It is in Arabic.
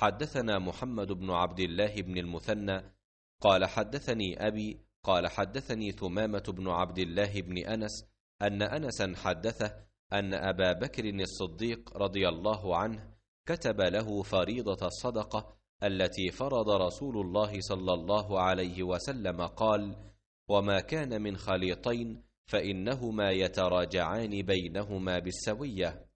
حدثنا محمد بن عبد الله بن المثنى قال حدثني أبي قال حدثني ثمامة بن عبد الله بن أنس أن أنسا حدثه أن أبا بكر الصديق رضي الله عنه كتب له فريضة الصدقة التي فرض رسول الله صلى الله عليه وسلم قال: وما كان من خليطين فإنهما يتراجعان بينهما بالسوية.